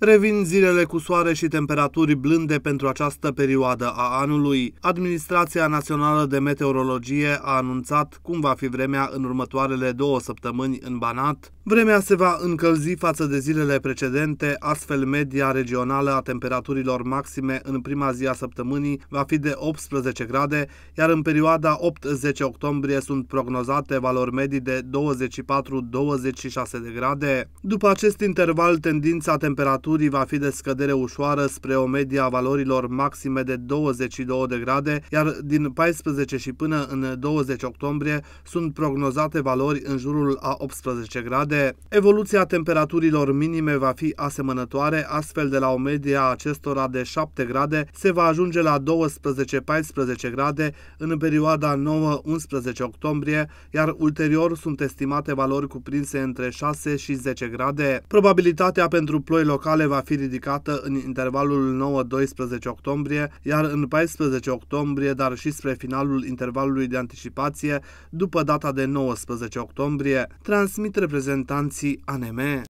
Revin zilele cu soare și temperaturi blânde pentru această perioadă a anului. Administrația Națională de Meteorologie a anunțat cum va fi vremea în următoarele două săptămâni în Banat. Vremea se va încălzi față de zilele precedente, astfel media regională a temperaturilor maxime în prima zi a săptămânii va fi de 18 grade, iar în perioada 8-10 octombrie sunt prognozate valori medii de 24-26 de grade. După acest interval, tendința temperaturii temperaturii va fi de scădere ușoară spre o medie a valorilor maxime de 22 de grade, iar din 14 și până în 20 octombrie sunt prognozate valori în jurul a 18 grade. Evoluția temperaturilor minime va fi asemănătoare, astfel de la o medie a acestora de 7 grade se va ajunge la 12-14 grade în perioada 9-11 octombrie, iar ulterior sunt estimate valori cuprinse între 6 și 10 grade. Probabilitatea pentru ploi locale finale va fi ridicată în intervalul 9-12 octombrie, iar în 14 octombrie, dar și spre finalul intervalului de anticipație, după data de 19 octombrie, transmit reprezentanții ANM.